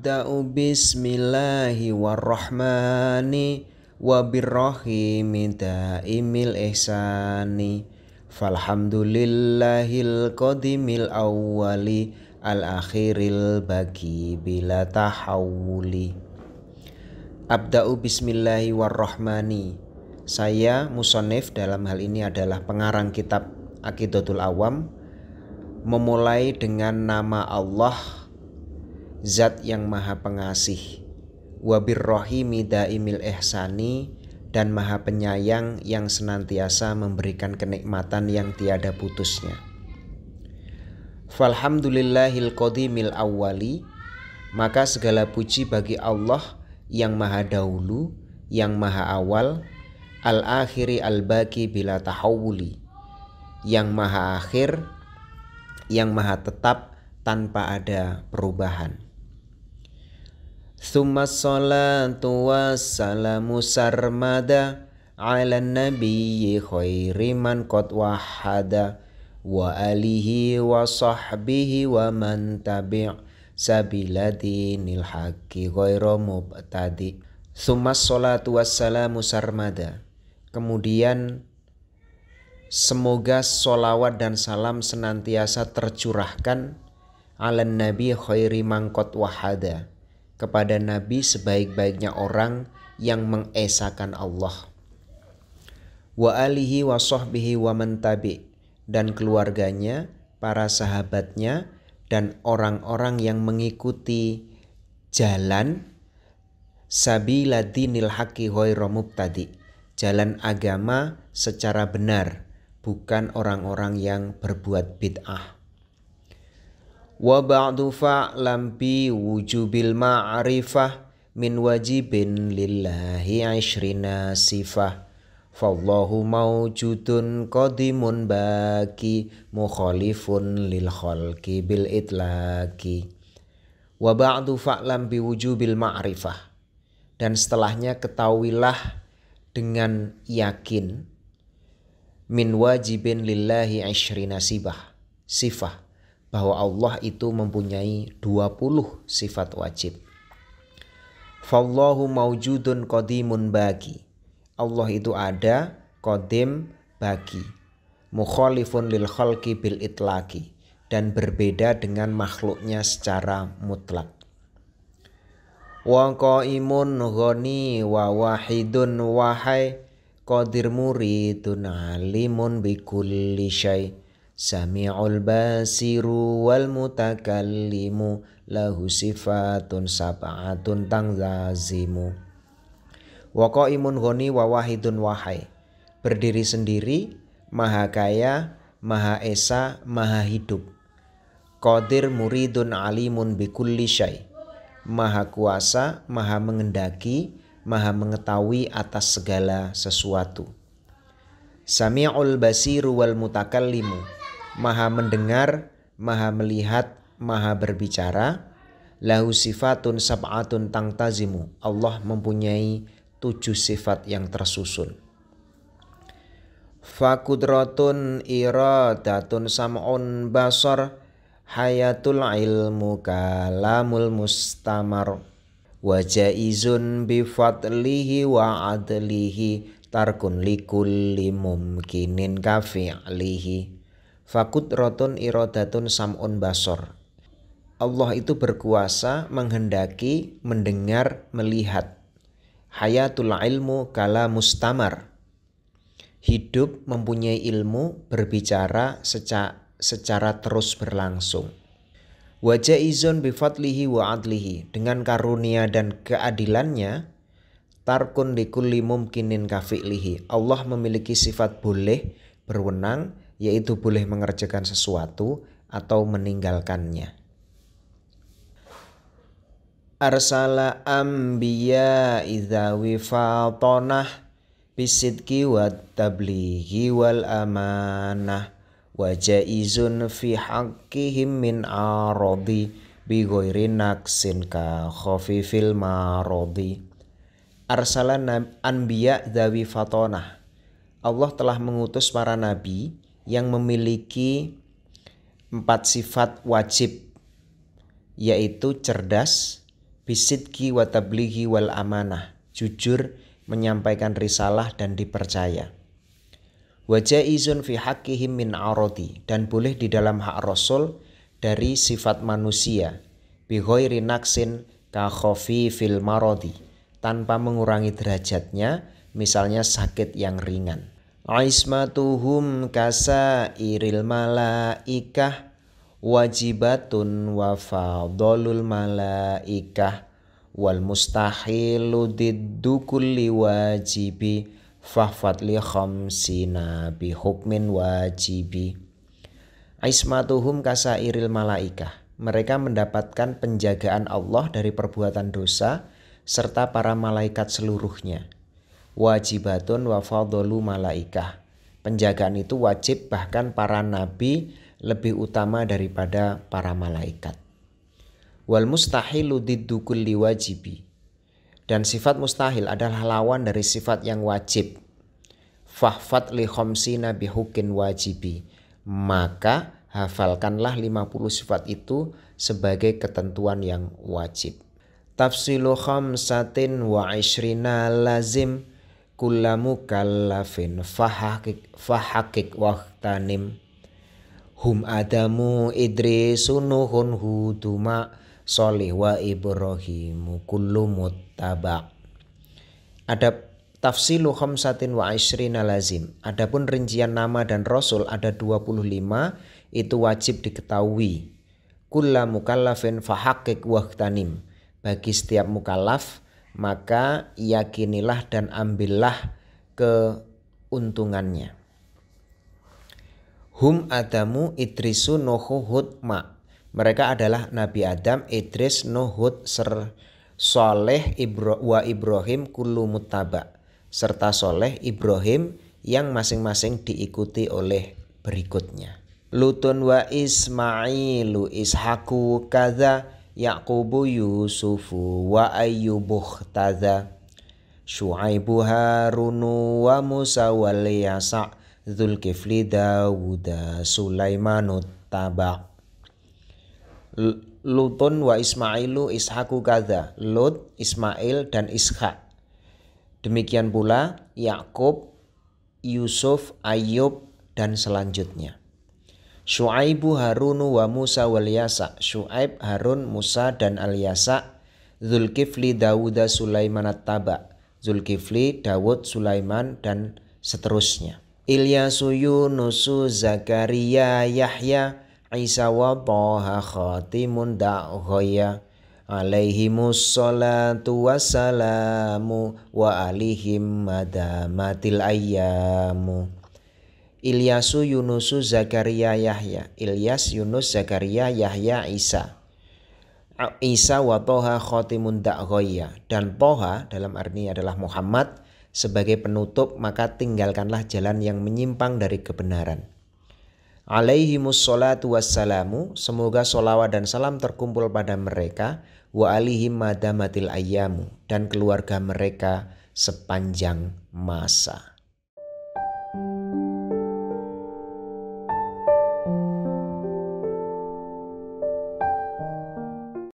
nabda'u bismillahi warrahmani wa Minta Imil ihsani falhamdulillahil qadimil awwali al akhiril bagi bila tahawuli abda'u bismillahi warrahmani saya musonif dalam hal ini adalah pengarang kitab Akidatul Awam memulai dengan nama Allah zat yang maha pengasih wabir rohimi daimil ehsani dan maha penyayang yang senantiasa memberikan kenikmatan yang tiada putusnya. Falhamdulillahil qadimil awwali maka segala puji bagi Allah yang maha dahulu, yang maha awal, al-akhiri al-baki bila tahawuli, yang maha akhir, yang maha tetap tanpa ada perubahan. Thumma salatu wassalamu sarmada ala nabiyyi khairi man qad wahada wa alihi wa sahbihi wa man tabi' sabila dinil haqqi ghairu mubtadi Thumma salatu wassalamu sarmada Kemudian semoga solawat dan salam senantiasa tercurahkan ala nabi khairi mangkot wahada kepada Nabi sebaik-baiknya orang yang mengesakan Allah. Wa alihi wa sahbihi wa mentabi dan keluarganya, para sahabatnya, dan orang-orang yang mengikuti jalan sabila haqi tadi jalan agama secara benar bukan orang-orang yang berbuat bid'ah Wa ba'du fa'lam bi wujubil ma'rifah min wajibin lillahi ashrina sifah. Fallahu mawjudun qadimun baki mukhalifun lil khalqi bil itlaki. Wa ba'du fa'lam bi wujubil ma'rifah. Dan setelahnya ketahuilah dengan yakin min wajibin lillahi ashrina sifah. Sifah bahwa Allah itu mempunyai 20 sifat wajib. Fallahu maujudun qadimun bagi. Allah itu ada, qadim bagi. Mukhalifun lil khalqi bil itlaki dan berbeda dengan makhluknya secara mutlak. Wa qaimun ghani wa wahidun wahai qadir muridun alimun bikulli syai' Sami'ul basiru wal mutakallimu lahu sifatun sab'atun tangzazimu. Waqaimun ghani wa wahidun wahai. Berdiri sendiri, maha kaya, maha esa, maha hidup. Qadir muridun alimun bikulli syai. Maha kuasa, maha mengendaki, maha mengetahui atas segala sesuatu. Sami'ul basiru wal mutakallimu maha mendengar, maha melihat, maha berbicara. Lahu sifatun sab'atun tangtazimu. Allah mempunyai tujuh sifat yang tersusun. Fakudrotun iradatun sam'un basar hayatul ilmu kalamul mustamar wajaizun bifadlihi wa adlihi tarkun likulli mumkinin kafi'lihi Fakut rotun irodatun sam'un basor. Allah itu berkuasa menghendaki, mendengar, melihat. Hayatul ilmu kala mustamar. Hidup mempunyai ilmu berbicara seca secara terus berlangsung. Wajah izon bifatlihi wa adlihi dengan karunia dan keadilannya tarkun likulli mumkinin kafi'lihi. Allah memiliki sifat boleh, berwenang, yaitu boleh mengerjakan sesuatu atau meninggalkannya. Arsala ambiya idza wifatonah bisidqi wat tablighi wal amanah wa jaizun fi haqqihim min aradi bi ghairi naqsin ka khafifil maradi arsala anbiya dzawi fatonah Allah telah mengutus para nabi yang memiliki empat sifat wajib yaitu cerdas, bisidki watablihi wal amanah, jujur, menyampaikan risalah dan dipercaya. Wajah izun fi haqqihim min arodi dan boleh di dalam hak Rasul dari sifat manusia ghairi naksin ka fil marodi tanpa mengurangi derajatnya misalnya sakit yang ringan. Ismatuhum kasa iril malaikah wajibatun wa fadolul malaikah wal mustahilu diddu wajibi fahfat li khamsina bi hukmin wajibi Ismatuhum mala malaikah mereka mendapatkan penjagaan Allah dari perbuatan dosa serta para malaikat seluruhnya wajibatun wa fadlu malaikah. Penjagaan itu wajib bahkan para nabi lebih utama daripada para malaikat. Wal mustahilu diddu kulli wajibi. Dan sifat mustahil adalah lawan dari sifat yang wajib. Fahfat li nabi hukin wajibi. Maka hafalkanlah 50 sifat itu sebagai ketentuan yang wajib. Tafsilu khamsatin wa ishrina lazim kulamu kalafin fahakik fahakik waktanim. hum adamu idrisu nuhun huduma solih wa ibrahimu kullu muttaba ada tafsilu khamsatin wa ashrina lazim adapun rincian nama dan rasul ada 25 itu wajib diketahui kulla mukallafin fahakik waktanim. bagi setiap mukallaf maka yakinilah dan ambillah keuntungannya. Hum Adamu Idrisu Nuhu Ma. Mereka adalah Nabi Adam, Idris, Nuhud, Ser, Soleh, Ibro, wa Ibrahim Kulu Mutaba. serta Soleh Ibrahim yang masing-masing diikuti oleh berikutnya. Lutun wa Ismailu Ishaku kaza Yaqubu Yusufu wa Ayyubuh Khtada Shu'aibu Harunu wa Musa wal Yasa' Zulkifli Dawuda Sulaimanu Taba Lutun wa Ismailu Ishaku kada Lut, Ismail dan Ishak Demikian pula Yakub, Yusuf, Ayub dan selanjutnya Shu'aibu Harunu wa Musa wal Yasa. Shu'aib Harun Musa dan al Yasa. Zulkifli Dawuda Sulaiman At-Taba. Zulkifli Dawud Sulaiman dan seterusnya. Ilyasu Yunusu Zakaria Yahya Isa wa Taha Khatimun Da'ghaya Alaihimus salatu wassalamu wa alihim madamatil ayyamu Ilyasu Yunusu Zakaria Yahya Ilyas Yunus Zakaria Yahya Isa Isa wa Toha Khotimun Da'ghoya dan Toha dalam arti adalah Muhammad sebagai penutup maka tinggalkanlah jalan yang menyimpang dari kebenaran alaihimus salatu wassalamu semoga solawat dan salam terkumpul pada mereka wa alihim madamatil ayyamu dan keluarga mereka sepanjang masa